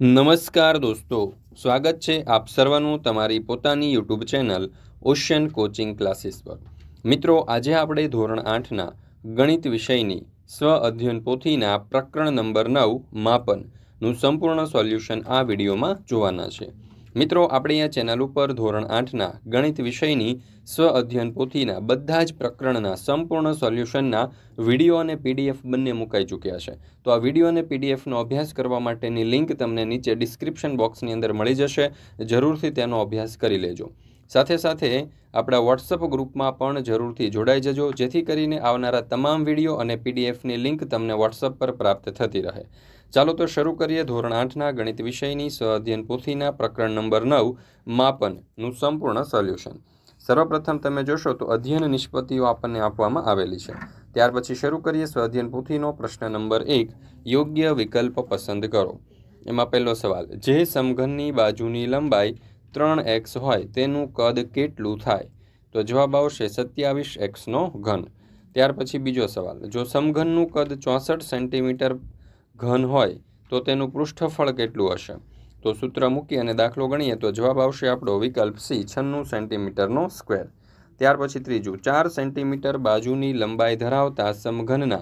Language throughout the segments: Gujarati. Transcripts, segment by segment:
નમસ્કાર દોસ્તો સ્વાગત છે આપ સર્વનું તમારી પોતાની YouTube channel ocean coaching classes પર મિત્રો આજે આપણે ધોરણ આઠના ગણિત વિષયની સ્વ અધ્યયન પોથીના પ્રકરણ નંબર નવ માપનનું સંપૂર્ણ સોલ્યુશન આ વિડીયોમાં જોવાના છે મિત્રો આપણે આ ચેનલ ઉપર ધોરણ આઠના ગણિત વિષયની સ્વ અધ્યયન પોથીના બધા જ પ્રકરણના સંપૂર્ણ સોલ્યુશનના વિડીયો અને પીડીએફ બંને મુકાઈ ચૂક્યા છે તો આ વિડીયો અને પીડીએફનો અભ્યાસ કરવા માટેની લિંક તમને નીચે ડિસ્ક્રિપ્શન બોક્સની અંદર મળી જશે જરૂરથી તેનો અભ્યાસ કરી લેજો સાથે સાથે આપણા વોટ્સઅપ ગ્રુપમાં પણ જરૂરથી જોડાઈ જજો જેથી કરીને આવનારા તમામ વિડીયો અને પીડીએફની લિંક તમને વોટ્સઅપ પર પ્રાપ્ત થતી રહે ચાલો તો શરૂ કરીએ ધોરણ આઠના ગણિત વિષયની સ્વઅધ્યયન પોથીના પ્રકરણ નંબર નવ માપનનું સંપૂર્ણ સોલ્યુશન સર્વપ્રથમ તમે જોશો તો અધ્યયન નિષ્પત્તિઓ આપણને આપવામાં આવેલી છે ત્યાર પછી શરૂ કરીએ સ્વઅધ્યયન પોથીનો પ્રશ્ન નંબર એક યોગ્ય વિકલ્પ પસંદ કરો એમાં પહેલો સવાલ જે સમઘનની બાજુની લંબાઈ ત્રણ એક્સ હોય તેનું કદ કેટલું થાય તો જવાબ આવશે સત્યાવીસ એક્સનો ઘન ત્યાર પછી બીજો સવાલ જો સમઘનનું કદ ચોસઠ સેન્ટીમીટર ઘન હોય તો તેનું પૃષ્ઠફળ કેટલું હશે તો સૂત્ર મૂકી અને દાખલો ગણીએ તો જવાબ આવશે આપણો વિકલ્પ સી છન્નું સેન્ટીમીટરનો સ્ક્વેર ત્યાર પછી ત્રીજું ચાર સેન્ટીમીટર બાજુની લંબાઈ ધરાવતા સમઘનના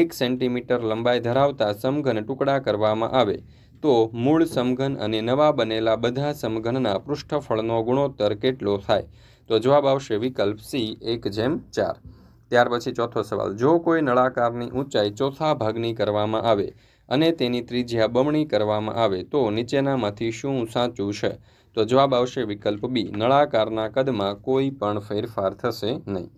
એક સેન્ટીમીટર લંબાઈ ધરાવતા સમઘન ટુકડા કરવામાં આવે તો મૂળ સમઘન અને નવા બનેલા બધા સમઘનના પૃષ્ઠફળનો ગુણોત્તર કેટલો થાય તો જવાબ આવશે વિકલ્પ સી એક જેમ ચાર ત્યાર પછી ચોથો સવાલ જો કોઈ નળાકારની ઊંચાઈ ચોથા ભાગની કરવામાં આવે અને તેની ત્રિજ્યા બમણી કરવામાં આવે તો નીચેનામાંથી શું સાચું છે તો જવાબ આવશે વિકલ્પ બી નળાકારના કદમાં કોઈ પણ ફેરફાર થશે નહીં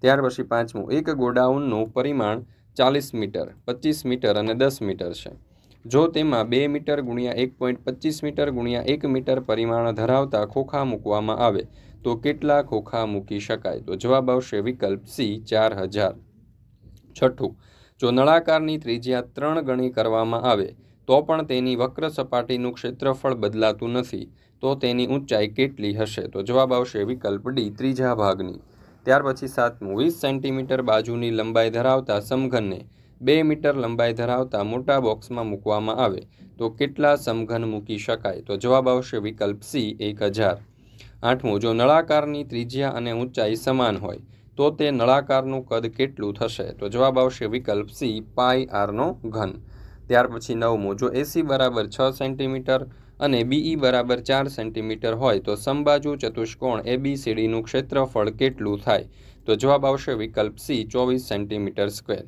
ત્યાર પછી પાંચમું એક ગોડાઉનનું પરિમાણ ચાલીસ મીટર પચીસ મીટર અને દસ મીટર છે જો તેમાં બે મીટર ગુણ્યા એક પોઈન્ટ પચીસ મીટર ગુણ્યા એક મીટર પરિમાણ ધરાવતા ખોખા મૂકવામાં આવે તો કેટલા ખોખા મૂકી શકાય તો જવાબ આવશે વિકલ્પ સી ચાર હજાર છઠ્ઠું જો નળાકારની ત્રિજ્યા ત્રણ ગણી કરવામાં આવે તો પણ તેની વક્ર સપાટીનું ક્ષેત્રફળ બદલાતું નથી તો તેની ઊંચાઈ કેટલી હશે તો જવાબ આવશે વિકલ્પ ડી ત્રીજા ભાગની ત્યાર પછી સાતમું વીસ સેન્ટીમીટર બાજુની લંબાઈ ધરાવતા સમઘનને બે મીટર લંબાઈ ધરાવતા મોટા બોક્સમાં મૂકવામાં આવે તો કેટલા સમઘન મૂકી શકાય તો જવાબ આવશે વિકલ્પ સી એક હજાર આઠમું જો નળાકારની ત્રિજ્યા અને ઊંચાઈ સમાન હોય તો તે નળાકારનું કદ કેટલું થશે તો જવાબ આવશે વિકલ્પ સી પાય આરનો ઘન ત્યાર પછી નવમું જો એસી બરાબર છ સેન્ટીમીટર અને બીઈ બરાબર ચાર સેન્ટીમીટર હોય તો સંબાજુ ચતુષ્કોણ સીડીનું ક્ષેત્રફળ કેટલું થાય તો જવાબ આવશે વિકલ્પ સી ચોવીસ સેન્ટીમીટર સ્ક્વેર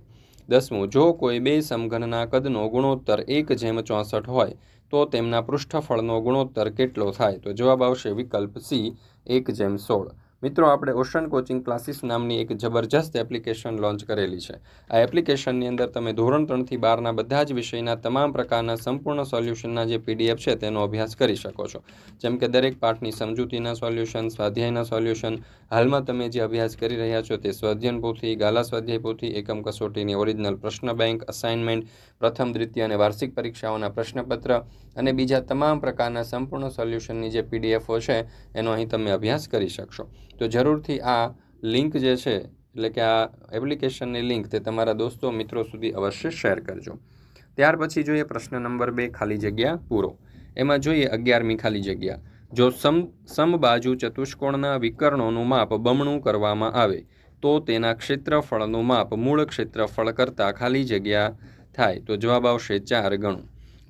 દસમું જો કોઈ બે સમઘનના કદનો ગુણોત્તર એક જેમ ચોસઠ હોય તો તેમના પૃષ્ઠફળનો ગુણોત્તર કેટલો થાય તો જવાબ આવશે વિકલ્પ સી એક જેમ સોળ મિત્રો આપણે ઓશન કોચિંગ ક્લાસીસ નામની એક જબરજસ્ત એપ્લિકેશન લોન્ચ કરેલી છે આ એપ્લિકેશનની અંદર તમે ધોરણ ત્રણથી બારના બધા જ વિષયના તમામ પ્રકારના સંપૂર્ણ સોલ્યુશનના જે પીડીએફ છે તેનો અભ્યાસ કરી શકો છો જેમ કે દરેક પાઠની સમજૂતીના સોલ્યુશન સ્વાધ્યાયના સોલ્યુશન હાલમાં તમે જે અભ્યાસ કરી રહ્યા છો તે સ્વાધ્યન પોથી ગાલા સ્વાધ્યાય પોથી એકમ કસોટીની ઓરિજિનલ પ્રશ્ન બેંક અસાઇનમેન્ટ પ્રથમ દ્વિતીય અને વાર્ષિક પરીક્ષાઓના પ્રશ્નપત્ર અને બીજા તમામ પ્રકારના સંપૂર્ણ સોલ્યુશનની જે પીડીએફો છે એનો અહીં તમે અભ્યાસ કરી શકશો તો જરૂરથી આ લિંક જે છે એટલે કે આ એપ્લિકેશનની લિંક તે તમારા દોસ્તો મિત્રો સુધી અવશ્ય શેર કરજો ત્યાર પછી જોઈએ પ્રશ્ન નંબર બે ખાલી જગ્યા પૂરો એમાં જોઈએ અગિયારમી ખાલી જગ્યા જો સમ સમબાજુ ચતુષ્કોણના વિકર્ણોનું માપ બમણું કરવામાં આવે તો તેના ક્ષેત્રફળનું માપ મૂળ ક્ષેત્રફળ કરતાં ખાલી જગ્યા થાય તો જવાબ આવશે ચાર ગણું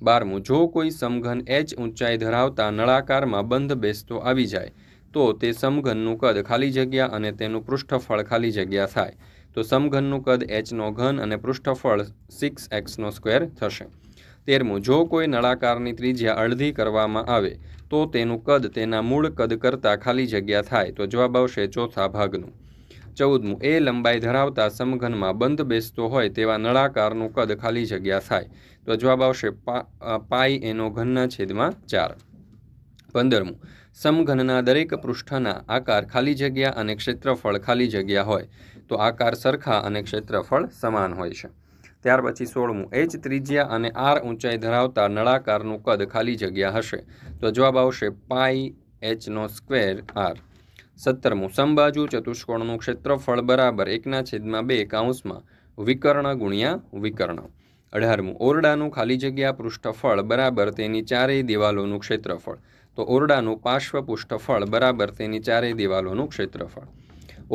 બારમું જો કોઈ સમઘન એચ ઊંચાઈ ધરાવતા નળાકારમાં બંધ બેસતો આવી જાય તો તે સમઘનનું કદ ખાલી જગ્યા અને તેનું પૃષ્ઠફળ ખાલી જગ્યા થાય તો સમઘનનું કદ એચનો ઘન અને પૃષ્ઠફળ સિક્સ એક્સનો સ્ક્વેર થશે તેરમું જો કોઈ નળાકારની ત્રિજ્યા અડધી કરવામાં આવે તો તેનું કદ તેના મૂળ કદ કરતાં ખાલી જગ્યા થાય તો જવાબ આવશે ચોથા ભાગનું ચૌદમું એ લંબાઈ ધરાવતા સમઘનમાં બંધ બેસતો હોય તેવા નળાકારનું કદ ખાલી જગ્યા થાય તો જવાબ આવશે પા પાઈ એનો ઘનના છેદમાં ચાર પંદરમું સમઘનના દરેક પૃષ્ઠના આકાર ખાલી જગ્યા અને ક્ષેત્રફળ ખાલી જગ્યા હોય તો આકાર સરખા અને ક્ષેત્રફળ સમાન હોય છે ત્યાર પછી સોળમું એચ ત્રિજ્યા અને આર ઊંચાઈ ધરાવતા નળાકારનું કદ ખાલી જગ્યા હશે તો જવાબ આવશે પાઈ એચનો સ્ક્વેર આર સત્તરમું સમબાજુ ચતુષ્કોણનું ક્ષેત્રફળ બરાબર એકના છેદમાં બે કાઉન્સમાં વિકર્ણ ગુણ્યા વિકર્ણ અઢારમું ઓરડાનું ખાલી જગ્યા પૃષ્ઠફળ બરાબર તેની ચારેય દિવાલોનું ક્ષેત્રફળ તો ઓરડાનું પાર્શ્વપુષ્ઠ ફળ બરાબર તેની ચારેય દિવાલોનું ક્ષેત્રફળ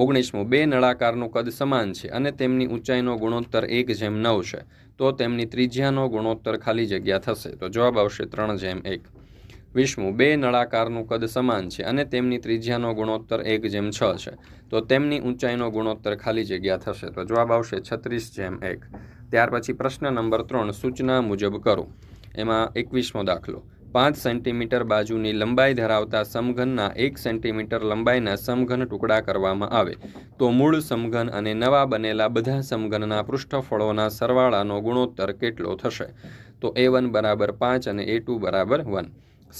ઓગણીસમું બે નળાકારનું કદ સમાન છે અને તેમની ઊંચાઈનો ગુણોત્તર એક જેમ નવ છે તો તેમની ત્રિજ્યાનો ગુણોત્તર ખાલી જગ્યા થશે તો જવાબ આવશે ત્રણ જેમ એક વીસમું બે નળાકારનું કદ સમાન છે અને તેમની ત્રિજ્યાનો ગુણોત્તર એક જેમ છ છે તો તેમની ઊંચાઈનો ગુણોત્તર ખાલી જગ્યા થશે તો જવાબ આવશે છત્રીસ જેમ એક ત્યાર પછી પ્રશ્ન નંબર ત્રણ સૂચના મુજબ કરો એમાં એકવીસમો દાખલો પાંચ સેન્ટીમીટર બાજુની લંબાઈ ધરાવતા સમઘનના એક સેન્ટીમીટર લંબાઈના સમઘન ટુકડા કરવામાં આવે તો મૂળ સમઘન અને નવા બનેલા બધા સમઘનના પૃષ્ઠફળોના સરવાળાનો ગુણોત્તર કેટલો થશે તો એ વન બરાબર પાંચ અને એ ટુ બરાબર વન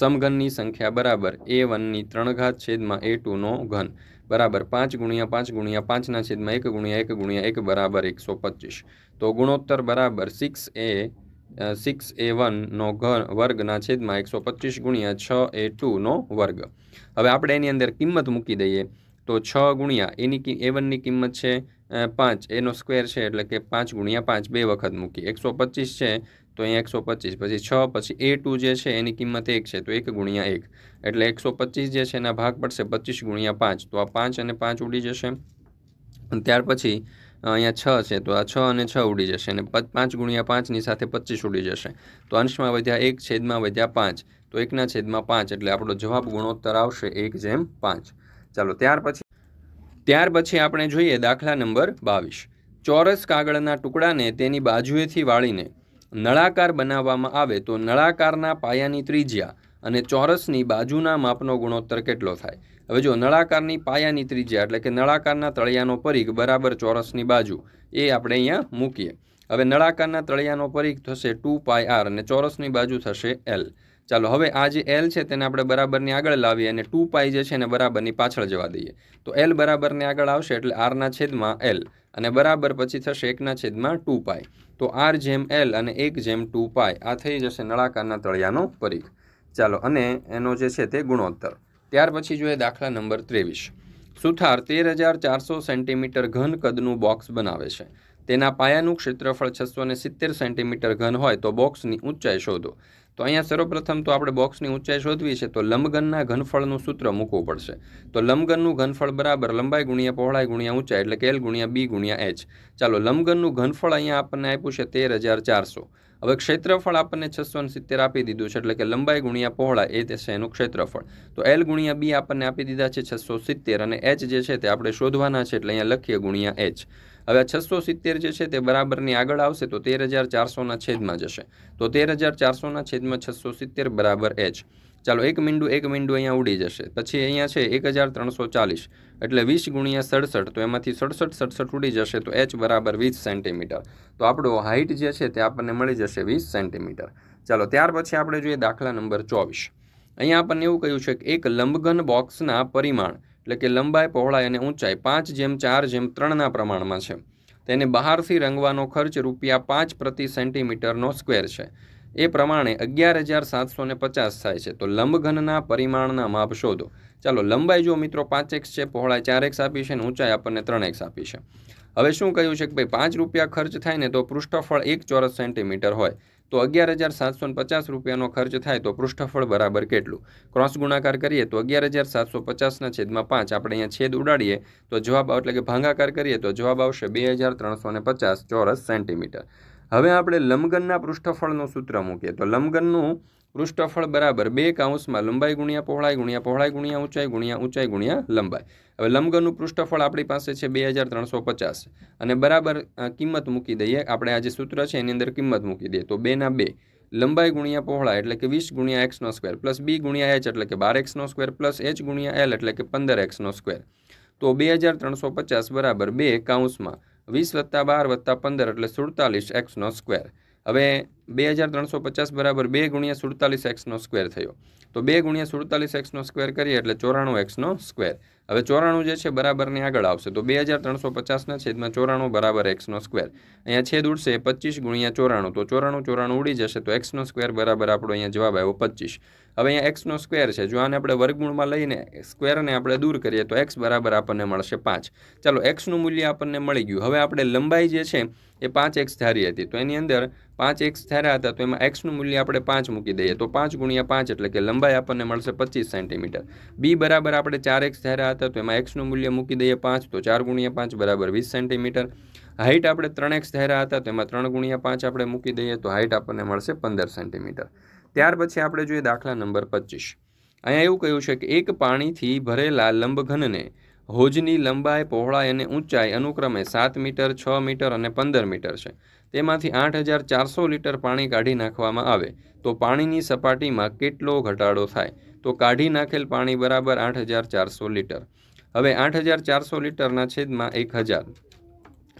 સમઘનની સંખ્યા બરાબર એ વનની ત્રણ ઘાત છેદમાં એ ટુનો ઘન બરાબર પાંચ ગુણ્યા પાંચ ગુણ્યા પાંચના છેદમાં એક ગુણ્યા એક ગુણ્યા એક બરાબર એકસો પચીસ તો ગુણોત્તર બરાબર સિક્સ એ સિક્સ એ વનનો વર્ગના છેદમાં એકસો પચીસ ગુણ્યા છ એ ટુનો વર્ગ હવે આપણે એની અંદર કિંમત મૂકી દઈએ તો છ ગુણ્યા એની એ વનની કિંમત છે પાંચ એનો સ્ક્વેર છે એટલે કે પાંચ ગુણ્યા પાંચ બે વખત મૂકી એકસો પચીસ છે તો અહીંયા એકસો પચીસ પછી છ પછી એ ટુ જે છે એની કિંમત એક છે તો એક ગુણ્યા એક એટલે એકસો પચીસ જે છે એના ભાગ પડશે પચીસ ગુણ્યા પાંચ તો આ પાંચ અને પાંચ ઉડી જશે ત્યાર પછી અહીંયા છ છે તો આ છ અને છ ઉડી જશે અને પાંચ ગુણ્યા પાંચની સાથે પચીસ ઉડી જશે તો અંશમાં વધ્યા એક છેદમાં વધ્યા પાંચ તો એકના છેદમાં પાંચ એટલે આપણો જવાબ ગુણોત્તર આવશે એક જેમ પાંચ ચાલો ત્યાર પછી ત્યાર પછી આપણે જોઈએ દાખલા નંબર બાવીસ ચોરસ કાગળના ટુકડાને તેની બાજુએથી વાળીને નળાકાર બનાવવામાં આવે તો નળાકારના પાયાની ત્રિજ્યા અને ચોરસની બાજુના માપનો ગુણોત્તર કેટલો થાય હવે જો નળાકારની પાયાની ત્રિજ્યા એટલે કે નળાકારના તળિયાનો પરીખ બરાબર ચોરસની બાજુ એ આપણે અહીંયા મૂકીએ હવે નળાકારના તળિયાનો પરીખ થશે ટુ પાય આર અને ચોરસની બાજુ થશે એલ ચાલો હવે આ જે એલ છે તેને આપણે બરાબરની આગળ લાવીએ અને ટુ પાય જે છે એને બરાબરની પાછળ જવા દઈએ તો એલ બરાબરની આગળ આવશે એટલે આરના છેદમાં એલ અને બરાબર પછી થશે એકના છેદમાં ટુ પાય તો આર જેમ એલ અને એક જેમ ટુ પાય આ થઈ જશે નળાકારના તળિયાનો પરીખ ચાલો અને એનો જે છે તે ગુણોત્તર ત્યાર પછી જોઈએ દાખલા નંબર ત્રેવીસ સુથાર તેર હજાર ચારસો સેન્ટીમીટર ઘન કદનું બોક્સ બનાવે છે તેના પાયાનું ક્ષેત્રફળ છસો ને સિત્તેર સેન્ટીમીટર ઘન હોય તો બોક્સની ઊંચાઈ શોધો તો અહીંયા સર્વપ્રથમ તો આપણે બોક્સની ઊંચાઈ શોધવી છે તો લંબઘનના ઘનફળનું સૂત્ર મૂકવું પડશે તો લંબઘનનું ઘનફળ બરાબર લંબાઈ ગુણ્યા પહોળાઈ ગુણ્યા ઊંચાઈ એટલે કે એલ ગુણ્યા બી ગુણ્યા એચ ચાલો લંબઘનનું ઘનફળ અહીંયા આપણને આપ્યું છે તેર હજાર ચારસો હવે ક્ષેત્રફળ આપણને છસો સિત્તેર આપી દીધું છે એટલે કે લંબાઈ ગુણ્યા પહોળા એ છે એનું ક્ષેત્રફળ તો એલ ગુણ્યા બી આપણને આપી દીધા છે છસો સિત્તેર અને એચ જે છે તે આપણે શોધવાના છે એટલે અહીંયા લખીએ ગુણ્યા એચ હવે આ છસો સિત્તેર જે છે તે બરાબરની આગળ આવશે તો તેર હજાર ચારસોના છેદમાં જશે તો તેર હજાર ચારસોના છેદમાં છસો સિત્તેર બરાબર એચ ચાલો એક મીંડું એક મીંડું અહીંયા ઉડી જશે પછી અહીંયા છે એક હજાર ત્રણસો ચાલીસ એટલે વીસ ગુણ્યા સડસઠ તો એમાંથી સડસઠ સડસઠ ઉડી જશે તો એચ બરાબર વીસ સેન્ટીમીટર તો આપણો હાઇટ જે છે તે આપણને મળી જશે વીસ સેન્ટીમીટર ચાલો ત્યાર પછી આપણે જોઈએ દાખલા નંબર ચોવીસ અહીંયા આપણને એવું કહ્યું છે કે એક લંબઘન બોક્સના પરિમાણ એટલે કે લંબાઈ પહોળાઈ અને ઊંચાઈ પાંચ જેમ ચાર જેમ ત્રણના પ્રમાણમાં છે તેને બહારથી રંગવાનો ખર્ચ રૂપિયા પાંચ પ્રતિ સેન્ટીમીટરનો સ્ક્વેર છે એ પ્રમાણે અગિયાર હજાર સાતસો ને પચાસ થાય છે તો લંબઘનના પરિમાણના માપ શોધો ચાલો લંબાઈ જો મિત્રો પાંચ એક્સ છે પહોળાઈ ચાર એક્સ આપી છે અને ઊંચાઈ આપણને ત્રણ એક્સ આપી છે હવે શું કહ્યું છે કે ભાઈ પાંચ રૂપિયા ખર્ચ થાય ને તો પૃષ્ઠફળ એક ચોરસ સેન્ટીમીટર હોય તો અગિયાર હજાર સાતસો પચાસ રૂપિયાનો ખર્ચ થાય તો પૃષ્ઠફળ બરાબર કેટલું ક્રોસ ગુણાકાર કરીએ તો અગિયાર હજાર સાતસો પચાસના છેદમાં પાંચ આપણે અહીંયા છેદ ઉડાડીએ તો જવાબ એટલે કે ભાંગાકાર કરીએ તો જવાબ આવશે બે હજાર ત્રણસો ને પચાસ ચોરસ સેન્ટીમીટર હવે આપણે લંબગનના પૃષ્ઠફળનું સૂત્ર મૂકીએ તો લંબગનનું પૃષ્ઠફળ બરાબર બે કાઉન્સમાં લંબાઈ ગુણ્યા પહોળાઈ ગુણ્યા પહોળાઈ ગુણ્યા ઊંચાઈ ગુણ્યા ઊંચાઈ ગુણ્યા લંબાઈ હવે લંબગનનું પૃષ્ઠફળ આપણી પાસે છે બે હજાર ત્રણસો પચાસ અને બરાબર કિંમત મૂકી દઈએ આપણે આ જે સૂત્ર છે એની અંદર કિંમત મૂકી દઈએ તો બેના બે લંબાઈ ગુણ્યા પહોળા એટલે કે વીસ ગુણ્યા એક્સનો સ્ક્વેર પ્લસ બી ગુણ્યા એચ એટલે કે બાર એક્સનો સ્ક્વેર પ્લસ એચ ગુણ્યા એલ એટલે કે પંદર એક્સનો સ્ક્વેર તો બે હજાર ત્રણસો પચાસ બરાબર બે કાઉન્સમાં વીસ વત્તા બાર વત્તા પંદર એટલે સુડતાલીસ એક્સનો સ્ક્વેર હવે બે હજાર ત્રણસો પચાસ બરાબર બે ગુણ્યા સુડતાલીસ એક્સનો સ્ક્વેર થયો તો બે ગુણ્યા સુડતાલીસ એક્સનો સ્ક્વેર કરીએ એટલે ચોરાણું એક્સનો સ્ક્વેર હવે ચોરાણું જે છે બરાબરની આગળ આવશે તો બે હજાર ત્રણસો પચાસના છેદમાં ચોરાણું બરાબર એક્સનો સ્ક્વેર અહીંયા છેદ ઉડશે પચીસ ગુણ્યા ચોરાણું તો ચોરાણું ચોરાણું ઉડી જશે તો એક્સનો સ્કવેર બરાબર આપણો અહીંયા જવાબ આવ્યો પચીસ હવે અહીંયા એક્સનો સ્ક્વેર છે જો આને આપણે વર્ગમૂળમાં લઈને સ્ક્વેરને આપણે દૂર કરીએ તો એક્સ બરાબર આપણને મળશે પાંચ ચાલો એક્સનું મૂલ્ય આપણને મળી ગયું હવે આપણે લંબાઈ જે છે એ પાંચ એક્સ ધારી હતી તો એની અંદર પાંચ એક્સ ધાર્યા હતા તો એમાં એક્સનું મૂલ્ય આપણે પાંચ મૂકી દઈએ તો પાંચ ગુણ્યા પાંચ એટલે કે લંબાઈ આપણને મળશે પચીસ સેન્ટીમીટર બી બરાબર આપણે ચાર એક્સ ધાર્યા હતા તો એમાં એક્સનું મૂલ્ય મૂકી દઈએ પાંચ તો ચાર ગુણ્યા પાંચ બરાબર વીસ સેન્ટીમીટર હાઇટ આપણે ત્રણ એક્સ ધાર્યા હતા એમાં ત્રણ ગુણ્યા પાંચ આપણે મૂકી દઈએ તો હાઇટ આપણને મળશે પંદર સેન્ટીમીટર ત્યાર પછી આપણે જોઈએ દાખલા નંબર પચીસ અહીંયા એવું કહ્યું છે કે એક પાણીથી ભરેલા લંબઘનને હોજની લંબાઈ પહોળાઈ અને ઊંચાઈ અનુક્રમે સાત મીટર છ મીટર અને પંદર મીટર છે તેમાંથી આઠ હજાર ચારસો લીટર પાણી કાઢી નાખવામાં આવે તો પાણીની સપાટીમાં કેટલો ઘટાડો થાય તો કાઢી નાખેલ પાણી બરાબર આઠ હજાર ચારસો લીટર હવે આઠ હજાર ચારસો લીટરના છેદમાં એક હજાર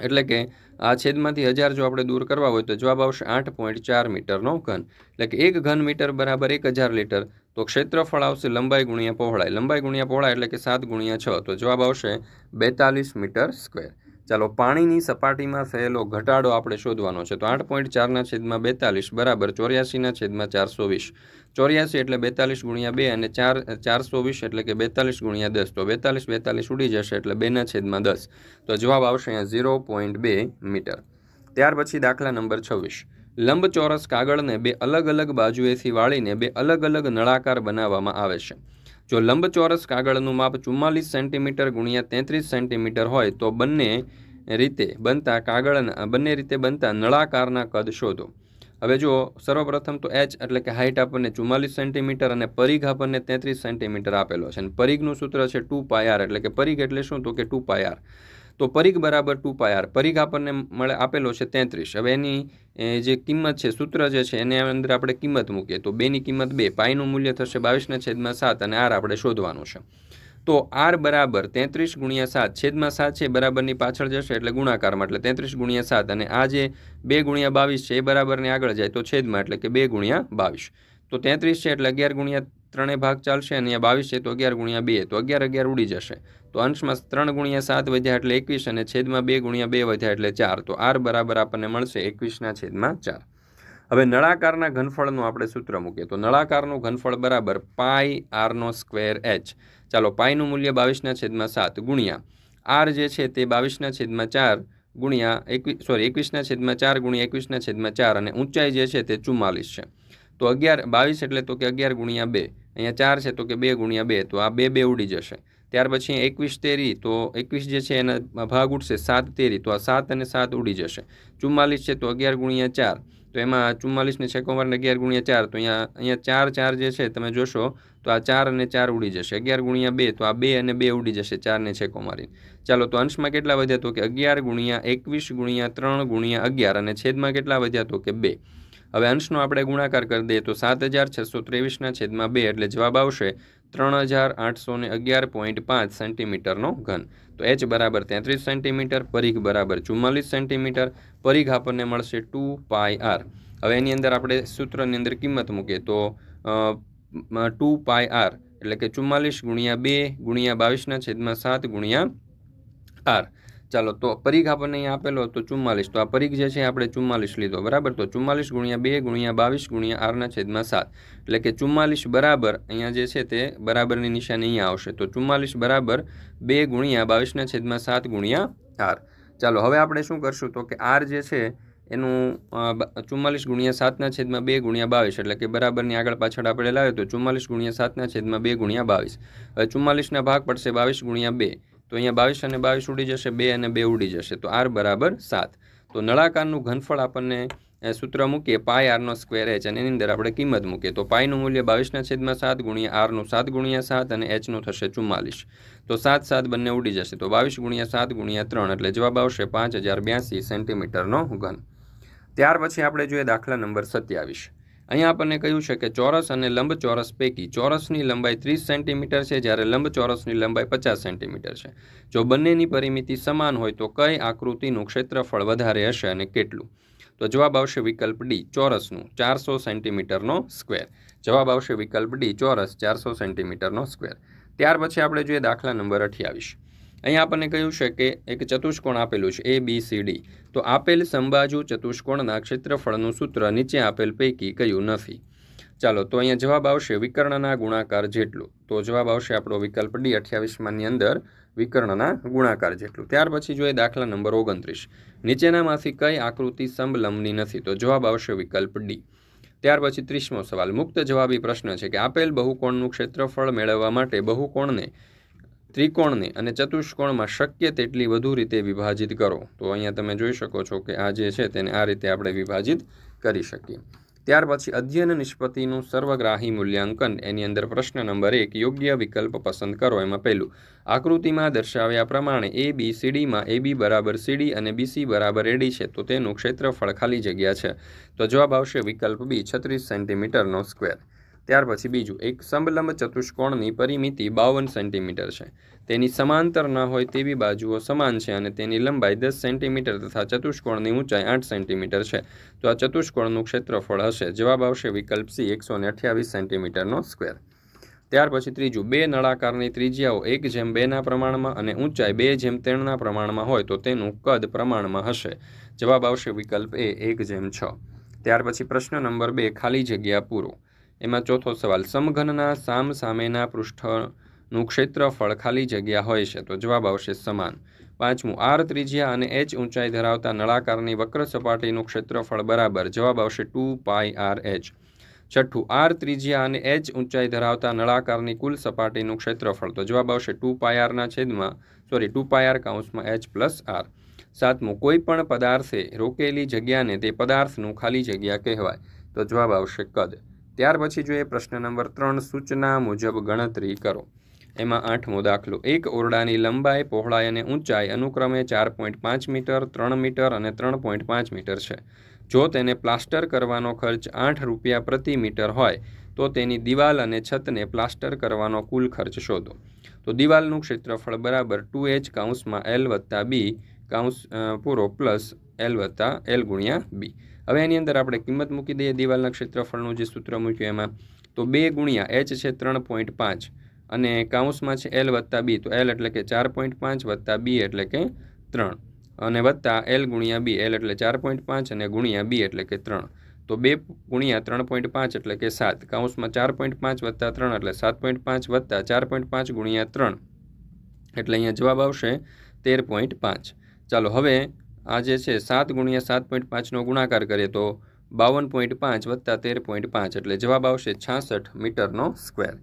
એટલે કે આ છેદમાંથી હજાર જો આપણે દૂર કરવા હોય તો જવાબ આવશે આઠ પોઈન્ટ ચાર મીટરનો ઘન એટલે કે એક ઘન મીટર બરાબર એક હજાર લીટર તો ક્ષેત્રફળ આવશે લંબાઈ ગુણ્યા પહોળાઈ લંબાઈ ગુણ્યા પહોળાઈ એટલે કે સાત ગુણ્યા છ તો જવાબ આવશે બેતાલીસ મીટર સ્ક્વેર ચાલો પાણીની સપાટીમાં થયેલો ઘટાડો આપણે શોધવાનો છે તો આઠ પોઈન્ટ ચારના છેદમાં બેતાલીસ બરાબર ચોર્યાસીના છેદમાં ચારસો વીસ ચોર્યાસી એટલે બેતાલીસ ગુણ્યા બે અને ચાર ચારસો વીસ એટલે કે બેતાલીસ ગુણ્યા દસ તો બેતાલીસ બેતાલીસ ઉડી જશે એટલે બેના છેદમાં દસ તો જવાબ આવશે અહીંયા ઝીરો પોઈન્ટ બે મીટર ત્યાર પછી દાખલા નંબર છવ્વીસ લંબચોરસ કાગળને બે અલગ અલગ બાજુએથી વાળીને બે અલગ અલગ નળાકાર બનાવવામાં આવે છે જો લંબચોરસ કાગળનું માપ ચુમ્માલીસ સેન્ટીમીટર ગુણ્યા તેત્રીસ સેન્ટીમીટર હોય તો બંને રીતે બનતા કાગળના બંને રીતે બનતા નળાકારના કદ શોધો હવે જો સર્વપ્રથમ તો એચ એટલે કે હાઇટ આપણને ચુમ્માલીસ સેન્ટીમીટર અને પરિઘ આપણને તેત્રીસ સેન્ટીમીટર આપેલો છે અને પરિઘનું સૂત્ર છે ટુ પાયાર એટલે કે પરિઘ એટલે શું તો કે ટુ પાયાર તો પરિઘ બરાબર ટુ પાય આર પરિઘ આપણને મળે આપેલો છે તેત્રીસ હવે એની જે કિંમત છે સૂત્ર જે છે એની અંદર આપણે કિંમત મૂકીએ તો બેની કિંમત બે પાયનું મૂલ્ય થશે બાવીસના છેદમાં સાત અને આર આપણે શોધવાનું છે તો આર બરાબર તેત્રીસ ગુણ્યા સાત છેદમાં સાત છે બરાબરની પાછળ જશે એટલે ગુણાકારમાં એટલે તેત્રીસ ગુણ્યા સાત અને આ જે બે ગુણ્યા બાવીસ છે એ બરાબરને આગળ જાય તો છેદમાં એટલે કે બે ગુણ્યા બાવીસ તો તેત્રીસ છે એટલે અગિયાર ગુણ્યા ત્રણેય ભાગ ચાલશે અને અહીંયા બાવીસ છે તો અગિયાર ગુણ્યા બે તો અગિયાર અગિયાર ઉડી જશે તો અંશમાં ત્રણ ગુણ્યા સાત વધ્યા એટલે એકવીસ અને છેદમાં બે ગુણ્યા બે વધ્યા એટલે ચાર તો આર બરાબર આપણને મળશે એકવીસના છેદમાં ચાર હવે નળાકારના ઘનફળનું આપણે સૂત્ર મૂકીએ તો નળાકારનું ઘનફળ બરાબર પાઈ આરનો સ્ક્વેર એચ ચાલો પાઈનું મૂલ્ય બાવીસના છેદમાં સાત ગુણ્યા આર જે છે તે બાવીસના છેદમાં ચાર ગુણ્યા એકવીસ સોરી એકવીસના છેદમાં ચાર ગુણ્યા એકવીસના છેદમાં ચાર અને ઊંચાઈ જે છે તે ચુમ્માલીસ છે તો અગિયાર બાવીસ એટલે તો કે અગિયાર ગુણ્યા બે અહીંયા ચાર છે તો કે બે ગુણ્યા બે તો આ બે બે ઉડી જશે ત્યાર પછી એકવીસ તેરી તો એકવીસ જે છે એના ભાગ ઉડશે સાત તેરી તો આ સાત અને સાત ઉડી જશે ચુમ્માલીસ છે તો અગિયાર ગુણ્યા ચાર તો એમાં ચુમ્માલીસને છેકોવારને અગિયાર ગુણ્યા ચાર તો અહીંયા અહીંયા ચાર ચાર જે છે તમે જોશો તો આ ચાર અને ચાર ઉડી જશે અગિયાર ગુણ્યા બે તો આ બે અને બે ઉડી જશે ચારને છેકોમારી ચાલો તો અંશમાં કેટલા વધ્યા તો કે અગિયાર ગુણ્યા એકવીસ ગુણ્યા ત્રણ ગુણ્યા અગિયાર અને છેદમાં કેટલા વધ્યા તો કે બે હવે અંશનો આપણે ગુણાકાર કરી દઈએ તો સાત હજાર છસો ત્રેવીસના છેદમાં બે એટલે જવાબ આવશે ત્રણ હજાર આઠસો ને અગિયાર પોઈન્ટ પાંચ સેન્ટીમીટરનો ઘન તો એચ બરાબર તેત્રીસ સેન્ટીમીટર પરીઘ બરાબર ચુમ્માલીસ સેન્ટીમીટર પરીઘ આપણને મળશે ટુ પાય આર હવે એની અંદર આપણે સૂત્રની અંદર કિંમત મૂકીએ તો ટુ પાય આર એટલે કે ચુમ્માલીસ ગુણ્યા બે ગુણ્યા બાવીસના છેદમાં સાત ગુણ્યા આર ચાલો તો પરીખ આપણને અહીંયા આપેલો તો ચુમ્માલીસ તો આ પરીખ જે છે આપણે ચુમ્માલીસ લીધો બરાબર તો ચુમ્માલીસ ગુણ્યા બે ગુણ્યા બાવીસ ગુણ્યા આરના છેદમાં સાત એટલે કે ચુમ્માલીસ બરાબર અહીંયા જે છે તે બરાબરની નિશાની અહીંયા આવશે તો ચુમ્માલીસ બરાબર બે ગુણ્યા બાવીસના છેદમાં સાત ગુણ્યા આર ચાલો હવે આપણે શું કરશું તો કે આર જે છે એનું ચુમ્માલીસ ગુણ્યા સાતના છેદમાં બે ગુણ્યા બાવીસ એટલે કે બરાબરની આગળ પાછળ આપણે લાવીએ તો ચુમ્માલીસ ગુણ્યા સાતના છેદમાં બે ગુણ્યા બાવીસ હવે ચુમ્માલીસના ભાગ પડશે બાવીસ ગુણ્યા બે તો અહીંયા બાવીસ અને બાવીસ ઉડી જશે બે અને બે ઉડી જશે તો આર બરાબર સાત તો નળાકારનું ઘનફળ આપણને સૂત્ર મૂકીએ પાય આરનો સ્ક્વેર એચ અને એની અંદર આપણે કિંમત મૂકીએ તો પાયનું મૂલ્ય બાવીસના છેદમાં સાત ગુણ્યા આરનું સાત ગુણ્યા સાત અને એચનું થશે ચુમ્માલીસ તો સાત સાત બંને ઉડી જશે તો બાવીસ ગુણ્યા સાત ગુણ્યા ત્રણ એટલે જવાબ આવશે પાંચ હજાર બ્યાસી સેન્ટીમીટરનો ઘન ત્યાર પછી આપણે જોઈએ દાખલા નંબર સત્યાવીસ અહીંયા આપણને કહ્યું છે કે ચોરસ અને લંબ ચોરસ પૈકી ચોરસની લંબાઈ ત્રીસ સેન્ટીમીટર છે જ્યારે લંબ ચોરસની લંબાઈ પચાસ સેન્ટીમીટર છે જો બંનેની પરિમિતિ સમાન હોય તો કઈ આકૃતિનું ક્ષેત્રફળ વધારે હશે અને કેટલું તો જવાબ આવશે વિકલ્પ ડી ચોરસનું ચારસો સેન્ટીમીટરનો સ્ક્વેર જવાબ આવશે વિકલ્પ ડી ચોરસ ચારસો સેન્ટીમીટરનો સ્ક્વેર ત્યાર પછી આપણે જોઈએ દાખલા નંબર અઠ્યાવીસ અહીંયા આપણને કહ્યું છે કે એક ચતુષ્કોણ આપેલું છે એ બી સી ડી તો આપેલ સંબાજુ ચતુષ્કોણના ક્ષેત્રફળનું સૂત્ર નીચે આપેલ પૈકી કયું નથી ચાલો તો અહીંયા જવાબ આવશે વિકર્ણના ગુણાકાર જેટલું તો જવાબ આવશે આપણો વિકલ્પ ડી અઠ્યાવીસમાંની અંદર વિકર્ણના ગુણાકાર જેટલું ત્યાર પછી જોઈએ દાખલા નંબર ઓગણત્રીસ નીચેનામાંથી કઈ આકૃતિ સંબલંબની નથી તો જવાબ આવશે વિકલ્પ ડી ત્યાર પછી ત્રીસમો સવાલ મુક્ત જવાબી પ્રશ્ન છે કે આપેલ બહુકોણનું ક્ષેત્રફળ મેળવવા માટે બહુકોણને ત્રિકોણને અને ચતુષ્કોણમાં શક્ય તેટલી વધુ રીતે વિભાજિત કરો તો અહીંયા તમે જોઈ શકો છો કે આ જે છે તેને આ રીતે આપણે વિભાજિત કરી શકીએ ત્યાર પછી અધ્યયન નિષ્પત્તિનું સર્વગ્રાહી મૂલ્યાંકન એની અંદર પ્રશ્ન નંબર એક યોગ્ય વિકલ્પ પસંદ કરો એમાં પહેલું આકૃતિમાં દર્શાવ્યા પ્રમાણે એ બી સીડીમાં એ બી બરાબર સીડી અને બીસી બરાબર એડી છે તો તેનું ક્ષેત્રફળ ખાલી જગ્યા છે તો જવાબ આવશે વિકલ્પ બી છત્રીસ સેન્ટીમીટરનો સ્ક્વેર ત્યાર પછી બીજું એક સમલંબ ચતુષ્કોણની પરિમિતિ બાવન સેન્ટીમીટર છે તેની સમાંતર ન હોય તેવી બાજુઓ સમાન છે અને તેની લંબાઈ દસ સેન્ટીમીટર તથા ચતુષ્કોણની ઊંચાઈ આઠ સેન્ટીમીટર છે તો આ ચતુષ્કોણનું ક્ષેત્રફળ હશે જવાબ આવશે વિકલ્પ સી એકસો ને અઠ્યાવીસ સેન્ટીમીટરનો સ્ક્વેર ત્યાર પછી ત્રીજું બે નળાકારની ત્રિજ્યાઓ એક જેમ બેના પ્રમાણમાં અને ઊંચાઈ બે જેમ ત્રણના પ્રમાણમાં હોય તો તેનું કદ પ્રમાણમાં હશે જવાબ આવશે વિકલ્પ એ એક જેમ છ ત્યાર પછી પ્રશ્ન નંબર બે ખાલી જગ્યા પૂરો એમાં ચોથો સવાલ સમઘનના સામ સામેના પૃષ્ઠનું ક્ષેત્રફળ ખાલી જગ્યા હોય છે તો જવાબ આવશે સમાન પાંચમું આર ત્રિજ્યા અને એચ ઊંચાઈ ધરાવતા નળાકારની વક્ર સપાટીનું ક્ષેત્રફળ બરાબર જવાબ આવશે ટુ પાય આર એચ છઠ્ઠું આર ત્રિજ્યા અને એચ ઊંચાઈ ધરાવતા નળાકારની કુલ સપાટીનું ક્ષેત્રફળ તો જવાબ આવશે ટુ પાય આરના છેદમાં સોરી ટુ પાય આર કાઉન્સમાં એચ પ્લસ આર સાતમું કોઈ પણ પદાર્થે રોકેલી જગ્યાને તે પદાર્થનું ખાલી જગ્યા કહેવાય તો જવાબ આવશે કદ ત્યાર પછી જોઈએ પ્રશ્ન નંબર ત્રણ સૂચના મુજબ ગણતરી કરો એમાં આઠમો દાખલો એક ઓરડાની લંબાઈ પહોળાઈ અને ઊંચાઈ અનુક્રમે ચાર પોઈન્ટ પાંચ મીટર ત્રણ મીટર અને ત્રણ પોઈન્ટ પાંચ મીટર છે જો તેને પ્લાસ્ટર કરવાનો ખર્ચ આઠ રૂપિયા પ્રતિ મીટર હોય તો તેની દિવાલ અને છતને પ્લાસ્ટર કરવાનો કુલ ખર્ચ શોધો તો દિવાલનું ક્ષેત્રફળ બરાબર ટુ એચ કાઉન્સમાં એલ વત્તા બી કાઉન્સ પૂરો પ્લસ એલ વત્તા એલ ગુણ્યા બી હવે એની અંદર આપણે કિંમત મૂકી દઈએ દિવાલના ક્ષેત્રફળનું જે સૂત્ર મૂક્યું એમાં તો બે ગુણ્યા એચ છે ત્રણ પોઈન્ટ પાંચ અને કાઉન્સમાં છે એલ વત્તા બી તો એલ એટલે કે ચાર પોઈન્ટ પાંચ વત્તા બી એટલે કે ત્રણ અને વત્તા એલ ગુણ્યા બી એલ એટલે ચાર પોઈન્ટ પાંચ અને ગુણ્યા બી એટલે કે ત્રણ તો બે ગુણ્યા ત્રણ પોઈન્ટ પાંચ એટલે કે સાત કાઉન્સમાં ચાર પોઈન્ટ પાંચ વત્તા ત્રણ એટલે સાત પોઈન્ટ પાંચ વત્તા ચાર પોઈન્ટ પાંચ ગુણ્યા ત્રણ એટલે અહીંયા જવાબ આવશે તેર પોઈન્ટ પાંચ ચાલો હવે આ જે છે સાત ગુણ્યા સાત પોઈન્ટ પાંચનો ગુણાકાર કરીએ તો બાવન પોઈન્ટ પાંચ વત્તા તેર પોઈન્ટ પાંચ એટલે જવાબ આવશે છાસઠ મીટરનો સ્ક્વેર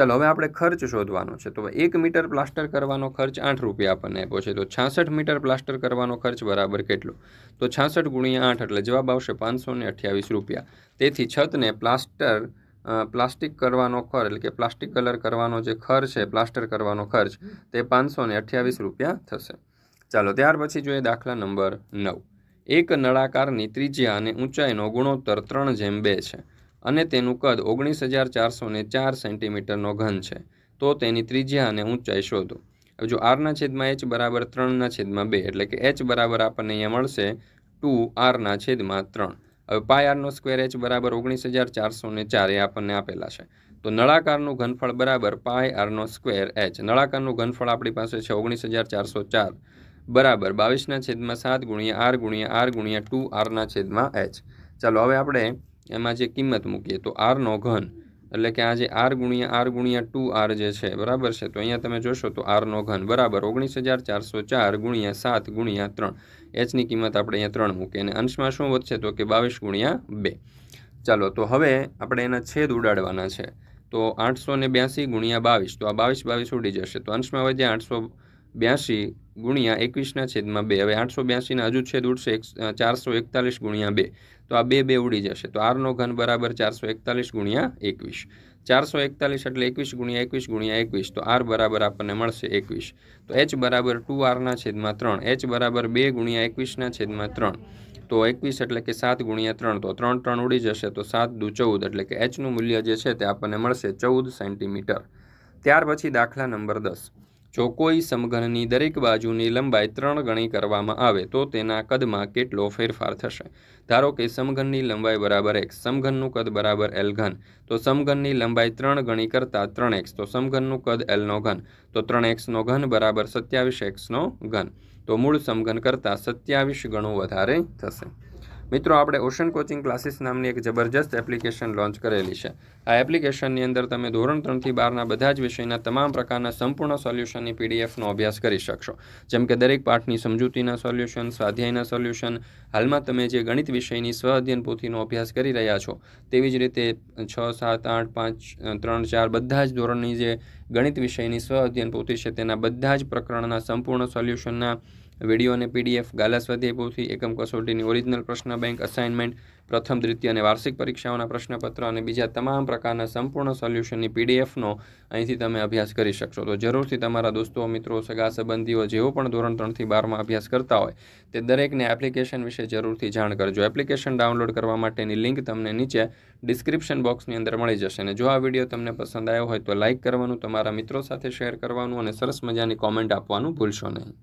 ચાલો હવે આપણે ખર્ચ શોધવાનો છે તો એક મીટર પ્લાસ્ટર કરવાનો ખર્ચ આઠ રૂપિયા આપણને આપ્યો છે તો છાસઠ મીટર પ્લાસ્ટર કરવાનો ખર્ચ બરાબર કેટલો તો છાસઠ ગુણ્યા આઠ એટલે જવાબ આવશે પાંચસો ને અઠ્યાવીસ રૂપિયા તેથી છતને પ્લાસ્ટર પ્લાસ્ટિક કરવાનો ખર્ચ એટલે કે પ્લાસ્ટિક કલર કરવાનો જે ખર્ચ છે પ્લાસ્ટર કરવાનો ખર્ચ તે પાંચસો ને અઠ્યાવીસ રૂપિયા થશે ચાલો ત્યાર પછી જોઈએ દાખલા નંબર નવ એક નળાકારની ત્રિજ્યા અને ઊંચાઈનો ગુણોત્તર ત્રણ જેમ બે છે અને તેનું કદ ઓગણીસ હજાર ચારસો ને ચાર સેન્ટીમીટરનો ઘન છે તો તેની ત્રિજ્યા અને ઊંચાઈ શોધો હવે જો આરના છેદમાં એચ બરાબર ત્રણના છેદમાં બે એટલે કે એચ બરાબર આપણને અહીંયા મળશે ટુ આરના છેદમાં ત્રણ હવે પાય આરનો સ્ક્વેર એચ બરાબર ઓગણીસ હજાર ચારસો ને ચાર એ આપણને આપેલા છે તો નળાકારનું ઘનફળ બરાબર પાય આરનો સ્ક્વેર એચ નળાકારનું ઘનફળ આપણી પાસે છે ઓગણીસ હજાર ચારસો ચાર બરાબર બાવીસના છેદમાં સાત ગુણ્યા આર ગુણ્યા આર ગુણ્યા ટુ આરના છેદમાં એચ ચાલો હવે આપણે એમાં જે કિંમત મૂકીએ તો આરનો ઘન એટલે કે આ જે આર ગુણ્યા આર ગુણ્યા ટુ આર જે છે બરાબર છે તો અહીંયા તમે જોશો તો આરનો ઘન બરાબર ઓગણીસ હજાર ચારસો ચાર ગુણ્યા સાત ગુણ્યા ત્રણ એચની કિંમત આપણે અહીંયા ત્રણ મૂકીએ અને અંશમાં શું વધશે તો કે બાવીસ ગુણ્યા બે ચાલો તો હવે આપણે એના છેદ ઉડાડવાના છે તો આઠસો ને બ્યાસી ગુણ્યા બાવીસ તો આ બાવીસ બાવીસ ઉડી જશે તો અંશમાં વધ્યા આઠસો બ્યાસી ગુણ્યા એકવીસના છેદમાં બે હવે આઠસો બ્યાસીના હજુ છેદ ઉડશે એક ચારસો એકતાલીસ ગુણ્યા બે તો આ બે બે ઉડી જશે તો આરનો ઘન બરાબર ચારસો એકતાલીસ ગુણ્યા એકવીસ ચારસો એકતાલીસ એટલે એકવીસ ગુણ્યા એકવીસ ગુણ્યા એકવીસ તો આર બરાબર આપણને મળશે એકવીસ તો એચ બરાબર ટુ આરના છેદમાં ત્રણ એચ બરાબર બે ગુણ્યા એકવીસના છેદમાં ત્રણ તો એકવીસ એટલે કે સાત ગુણ્યા ત્રણ તો ત્રણ ત્રણ ઉડી જશે તો સાત દુ ચૌદ એટલે કે એચનું મૂલ્ય જે છે તે આપણને મળશે ચૌદ સેન્ટીમીટર ત્યાર પછી દાખલા નંબર દસ જો કોઈ સમઘનની દરેક બાજુની લંબાઈ ત્રણ ગણી કરવામાં આવે તો તેના કદમાં કેટલો ફેરફાર થશે ધારો કે સમઘનની લંબાઈ બરાબર એક્સ સમઘનનું કદ બરાબર એલ ઘન તો સમઘનની લંબાઈ ત્રણ ગણી કરતાં ત્રણ એક્સ તો સમઘનનું કદ એલનો ઘન તો ત્રણ એક્સનો ઘન બરાબર સત્યાવીસ એક્સનો ઘન તો મૂળ સમઘન કરતાં સત્યાવીસ ગણો વધારે થશે મિત્રો આપણે ઓશન કોચિંગ ક્લાસીસ નામની એક જબરજસ્ત એપ્લિકેશન લોન્ચ કરેલી છે આ એપ્લિકેશનની અંદર તમે ધોરણ ત્રણથી બારના બધા જ વિષયના તમામ પ્રકારના સંપૂર્ણ સોલ્યુશનની પીડીએફનો અભ્યાસ કરી શકશો જેમ કે દરેક પાઠની સમજૂતીના સોલ્યુશન સ્વાધ્યાયના સોલ્યુશન હાલમાં તમે જે ગણિત વિષયની સ્વ અધ્યયન પોથીનો અભ્યાસ કરી રહ્યા છો તેવી જ રીતે છ સાત આઠ પાંચ ત્રણ ચાર બધા જ ધોરણની જે ગણિત વિષયની સ્વ અધ્યયન પોથી છે તેના બધા જ પ્રકરણના સંપૂર્ણ સોલ્યુશનના વિડીયો અને પીડીએફ ગાલા સ્વાધ્યાય પોથી એકમ કસોટીની ઓરિજિનલ પ્રશ્ન બેંક અસાઇનમેન્ટ પ્રથમ દ્વિતીય અને વાર્ષિક પરીક્ષાઓના પ્રશ્નપત્ર અને બીજા તમામ પ્રકારના સંપૂર્ણ સોલ્યુશનની પીડીએફનો અહીંથી તમે અભ્યાસ કરી શકશો તો જરૂરથી તમારા દોસ્તો મિત્રો સગા સંબંધીઓ જેઓ પણ ધોરણ ત્રણથી બારમાં અભ્યાસ કરતા હોય તે દરેકને એપ્લિકેશન વિશે જરૂરથી જાણ કરજો એપ્લિકેશન ડાઉનલોડ કરવા માટેની લિંક તમને નીચે ડિસ્ક્રિપ્શન બોક્સની અંદર મળી જશે અને જો આ વિડીયો તમને પસંદ આવ્યો હોય તો લાઇક કરવાનું તમારા મિત્રો સાથે શેર કરવાનું અને સરસ મજાની કોમેન્ટ આપવાનું ભૂલશો નહીં